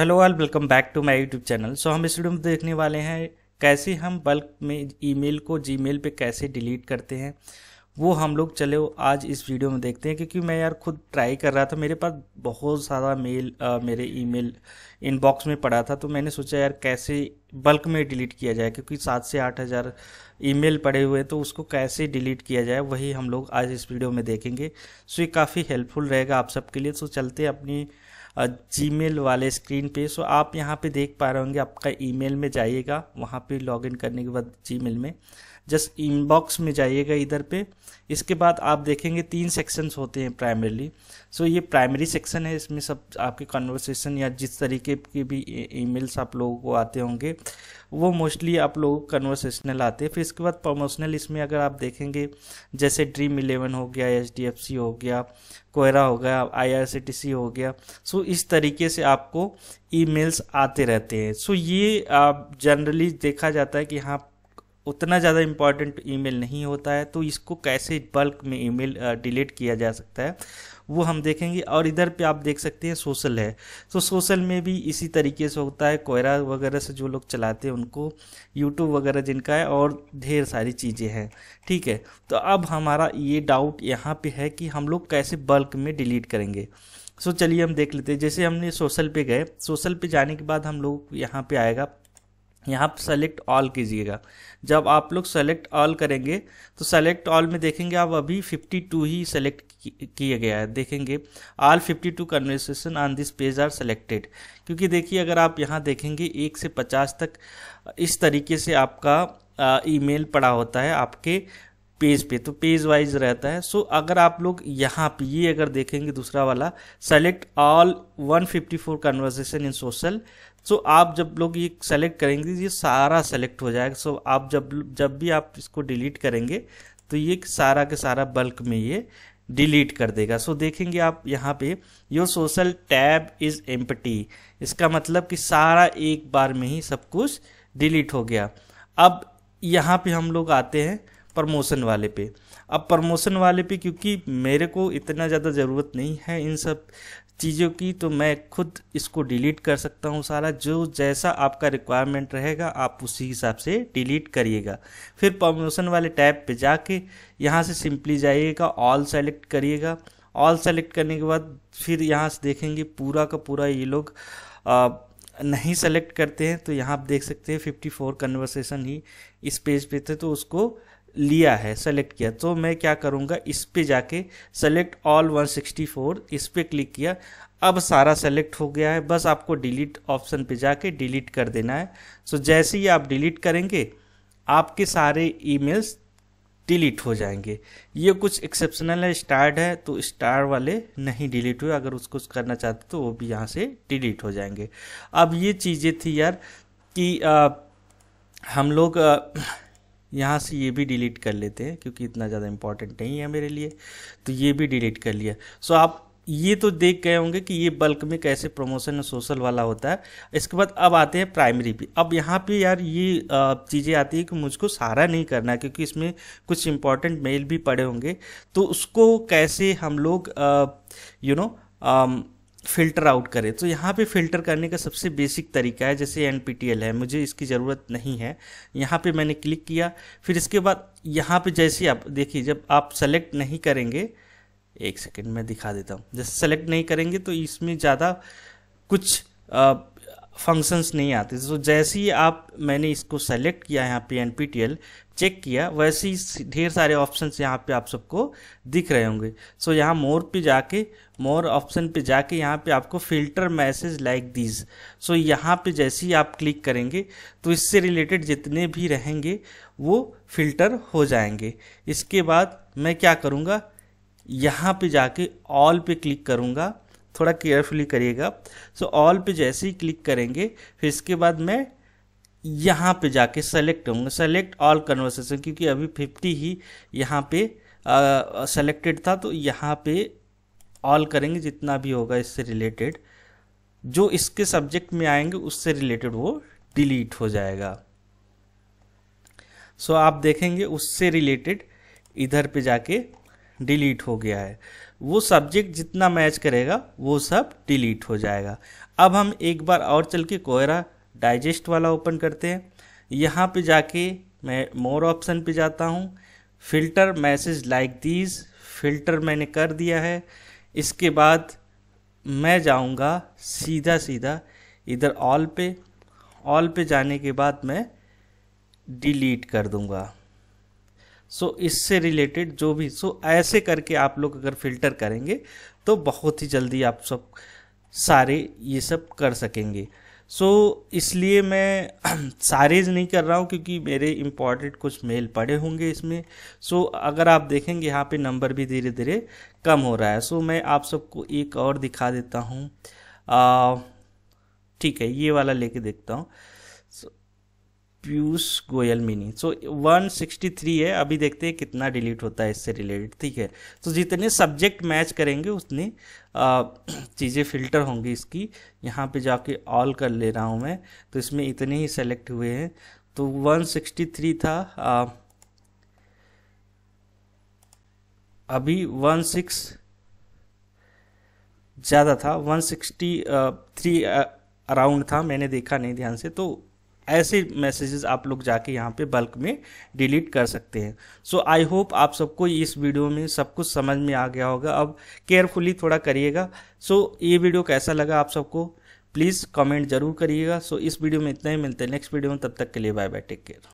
hello all welcome back to my YouTube channel so हम इस video में देखने वाले हैं कैसे हम बल्क में ईमेल को जीमेल पे कैसे डिलीट करते हैं वो हम लोग चले आज इस वीडियो में देखते हैं क्योंकि मैं यार खुद ट्राई कर रहा था मेरे पास बहुत सारा मेल आ, मेरे ईमेल इनबॉक्स में पड़ा था तो मैंने सोचा यार कैसे बल्क में डिलीट किया जाए क्योंकि सात से आठ हज़ार ईमेल पड़े हुए तो उसको कैसे डिलीट किया जाए वही हम लोग आज इस वीडियो में देखेंगे सो ये काफ़ी हेल्पफुल रहेगा आप सबके लिए सो चलते अपनी जीमेल वाले स्क्रीन पे सो आप यहाँ पे देख पा रहे होंगे आपका ईमेल में जाइएगा वहाँ पे लॉगिन करने के बाद जीमेल में जस्ट इनबॉक्स में जाइएगा इधर पे इसके बाद आप देखेंगे तीन सेक्शंस होते हैं प्राइमरीली सो ये प्राइमरी सेक्शन है इसमें सब आपके कन्वर्सेशन या जिस तरीके के भी ईमेल्स e-, आप लोगों को आते होंगे वो मोस्टली आप लोग कन्वर्सेशनल आते हैं फिर इसके बाद प्रमोशनल इसमें अगर आप देखेंगे जैसे ड्रीम इलेवन हो गया एच हो गया कोयरा हो गया आई हो गया सो इस तरीके से आपको ईमेल्स आते रहते हैं सो ये आप जनरली देखा जाता है कि हाँ उतना ज़्यादा इम्पॉर्टेंट ईमेल नहीं होता है तो इसको कैसे बल्क में ईमेल डिलीट किया जा सकता है वो हम देखेंगे और इधर पे आप देख सकते हैं सोशल है तो सोशल में भी इसी तरीके से होता है कोयरा वगैरह से जो लोग चलाते हैं उनको यूट्यूब वगैरह जिनका है और ढेर सारी चीज़ें हैं ठीक है तो अब हमारा ये डाउट यहाँ पे है कि हम लोग कैसे बल्क में डिलीट करेंगे सो चलिए हम देख लेते हैं जैसे हमने सोशल पे गए सोशल पे जाने के बाद हम लोग यहाँ पे आएगा यहाँ पर सेलेक्ट ऑल कीजिएगा जब आप लोग सेलेक्ट ऑल करेंगे तो सेलेक्ट ऑल में देखेंगे आप अभी 52 ही सेलेक्ट किया गया है देखेंगे all 52 conversation on this page are selected क्योंकि देखिए अगर आप यहाँ देखेंगे एक से पचास तक इस तरीके से आपका ईमेल पड़ा होता है आपके पेज पे तो पेज वाइज रहता है सो अगर आप लोग यहाँ पे ये अगर देखेंगे दूसरा वाला select all 154 conversation in social so आप जब लोग ये सेलेक्ट करेंगे ये सारा सेलेक्ट हो जाएगा सो so, आप जब जब भी आप इसको डिलीट करेंगे तो ये सारा के सारा बल्क में ये डिलीट कर देगा सो so, देखेंगे आप यहाँ पे your social tab is empty इसका मतलब कि सारा एक बार में ही सब कुछ डिलीट हो गया अब यहाँ पे हम लोग आते हैं प्रमोशन वाले पे अब प्रमोशन वाले पे क्योंकि मेरे को इतना ज़्यादा ज़रूरत नहीं है इन सब चीज़ों की तो मैं खुद इसको डिलीट कर सकता हूँ सारा जो जैसा आपका रिक्वायरमेंट रहेगा आप उसी हिसाब से डिलीट करिएगा फिर प्रमोशन वाले टैब पे जाके यहाँ से सिंपली जाइएगा ऑल सेलेक्ट करिएगा ऑल सेलेक्ट करने के बाद फिर यहाँ से देखेंगे पूरा का पूरा ये लोग आ, नहीं सेलेक्ट करते हैं तो यहाँ आप देख सकते हैं 54 कन्वर्सेशन ही इस पेज पे थे तो उसको लिया है सेलेक्ट किया तो मैं क्या करूँगा इस पर जाके सेलेक्ट ऑल 164 इस पर क्लिक किया अब सारा सेलेक्ट हो गया है बस आपको डिलीट ऑप्शन पे जाके डिलीट कर देना है सो so, जैसे ही आप डिलीट करेंगे आपके सारे ईमेल्स डिलीट हो जाएंगे ये कुछ एक्सेप्शनल है स्टार्ड है तो स्टार वाले नहीं डिलीट हुए अगर उसको करना चाहते तो वो भी यहाँ से डिलीट हो जाएंगे अब ये चीज़ें थी यार कि आ, हम लोग आ, यहाँ से ये भी डिलीट कर लेते हैं क्योंकि इतना ज़्यादा इम्पॉर्टेंट नहीं है मेरे लिए तो ये भी डिलीट कर लिया सो आप ये तो देख गए होंगे कि ये बल्क में कैसे प्रमोशन सोशल वाला होता है इसके बाद अब आते हैं प्राइमरी पे अब यहाँ पे यार ये चीज़ें आती है कि मुझको सारा नहीं करना है क्योंकि इसमें कुछ इंपॉर्टेंट मेल भी पड़े होंगे तो उसको कैसे हम लोग यू नो फिल्टर आउट करें तो यहाँ पे फिल्टर करने का सबसे बेसिक तरीका है जैसे एन है मुझे इसकी ज़रूरत नहीं है यहाँ पे मैंने क्लिक किया फिर इसके बाद यहाँ पे जैसे आप देखिए जब आप सेलेक्ट नहीं करेंगे एक सेकेंड मैं दिखा देता हूँ जैसे सेलेक्ट नहीं करेंगे तो इसमें ज़्यादा कुछ फंक्शंस नहीं आते तो जैसे ही आप मैंने इसको सेलेक्ट किया यहाँ पे एन चेक किया वैसे ही ढेर सारे ऑप्शंस यहाँ पे आप सबको दिख रहे होंगे सो यहाँ मोर पे जाके मोर ऑप्शन पे जाके यहाँ पे आपको filter message like these so यहाँ पे जैसे ही आप क्लिक करेंगे तो इससे रिलेटेड जितने भी रहेंगे वो फिल्टर हो जाएंगे इसके बाद मैं क्या करूँगा यहाँ पे जाके ऑल पे क्लिक करूँगा थोड़ा केयरफुली करिएगा सो ऑल पे जैसे ही क्लिक करेंगे फिर इसके बाद मैं यहाँ पे जाके सेलेक्ट होंगे सेलेक्ट ऑल कन्वर्सेशन क्योंकि अभी फिफ्टी ही यहाँ पे सेलेक्टेड था तो यहाँ पे ऑल करेंगे जितना भी होगा इससे रिलेटेड जो इसके सब्जेक्ट में आएंगे उससे रिलेटेड वो डिलीट हो जाएगा सो so, आप देखेंगे उससे रिलेटेड इधर पे जाके डिलीट हो गया है वो सब्जेक्ट जितना मैच करेगा वो सब डिलीट हो जाएगा अब हम एक बार और चल के कोयरा डाइजेस्ट वाला ओपन करते हैं यहाँ पे जाके मैं मोर ऑप्शन पे जाता हूँ filter message like these filter मैंने कर दिया है इसके बाद मैं जाऊँगा सीधा सीधा इधर ऑल पे ऑल पे जाने के बाद मैं डिलीट कर दूँगा सो इससे रिलेटेड जो भी सो ऐसे करके आप लोग अगर फिल्टर करेंगे तो बहुत ही जल्दी आप सब सारे ये सब कर सकेंगे सो so, इसलिए मैं सारे नहीं कर रहा हूँ क्योंकि मेरे इम्पॉर्टेंट कुछ मेल पड़े होंगे इसमें सो so, अगर आप देखेंगे यहाँ पे नंबर भी धीरे धीरे कम हो रहा है सो so, मैं आप सबको एक और दिखा देता हूँ ठीक है ये वाला लेके देखता हूँ so, पीयूष गोयल मिनी सो so, 163 है अभी देखते हैं कितना डिलीट होता है इससे रिलेटेड ठीक है तो so, जितने सब्जेक्ट मैच करेंगे उतनी चीज़ें फिल्टर होंगी इसकी यहाँ पे जाके ऑल कर ले रहा हूँ मैं तो इसमें इतने ही सेलेक्ट हुए हैं तो 163 था आ, अभी 16 ज़्यादा था 163 अराउंड था मैंने देखा नहीं ध्यान से तो ऐसे मैसेजेस आप लोग जाके यहाँ पे बल्क में डिलीट कर सकते हैं सो आई होप आप सबको इस वीडियो में सब कुछ समझ में आ गया होगा अब केयरफुली थोड़ा करिएगा सो so, ये वीडियो कैसा लगा आप सबको प्लीज़ कमेंट जरूर करिएगा सो so, इस वीडियो में इतना ही मिलते हैं नेक्स्ट वीडियो में तब तक के लिए बाय बाय टेक केयर